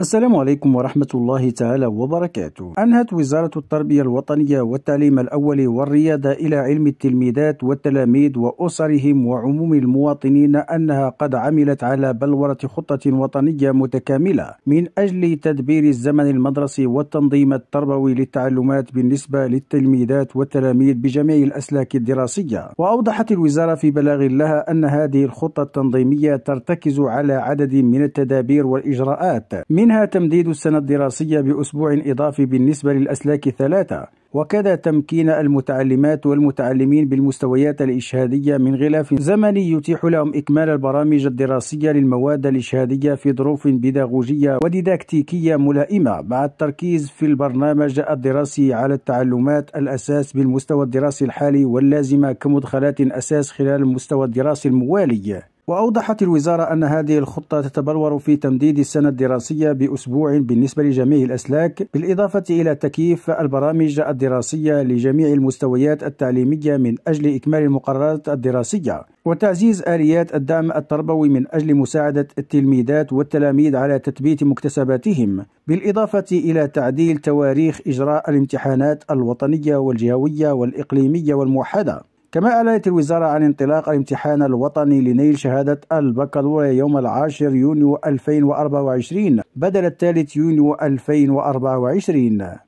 السلام عليكم ورحمة الله تعالى وبركاته. أنهت وزارة التربية الوطنية والتعليم الأولي والريادة إلى علم التلميذات والتلاميذ وأسرهم وعموم المواطنين أنها قد عملت على بلورة خطة وطنية متكاملة من أجل تدبير الزمن المدرسي والتنظيم التربوي للتعلمات بالنسبة للتلميذات والتلاميذ بجميع الأسلاك الدراسية. وأوضحت الوزارة في بلاغ لها أن هذه الخطة التنظيمية ترتكز على عدد من التدابير والإجراءات من منها تمديد السنة الدراسية بأسبوع إضافي بالنسبة للأسلاك الثلاثة وكذا تمكين المتعلمات والمتعلمين بالمستويات الإشهادية من غلاف زمني يتيح لهم إكمال البرامج الدراسية للمواد الإشهادية في ظروف بيداغوجية وديداكتيكية ملائمة مع التركيز في البرنامج الدراسي على التعلمات الأساس بالمستوى الدراسي الحالي واللازمة كمدخلات أساس خلال المستوى الدراسي الموالي وأوضحت الوزارة أن هذه الخطة تتبلور في تمديد السنة الدراسية بأسبوع بالنسبة لجميع الأسلاك بالإضافة إلى تكييف البرامج الدراسية لجميع المستويات التعليمية من أجل إكمال المقررات الدراسية وتعزيز آليات الدعم التربوي من أجل مساعدة التلميذات والتلاميذ على تثبيت مكتسباتهم بالإضافة إلى تعديل تواريخ إجراء الامتحانات الوطنية والجهوية والإقليمية والموحدة كما أعلنت الوزارة عن انطلاق الامتحان الوطني لنيل شهادة البكالوريا يوم العاشر يونيو 2024 بدل الثالث يونيو 2024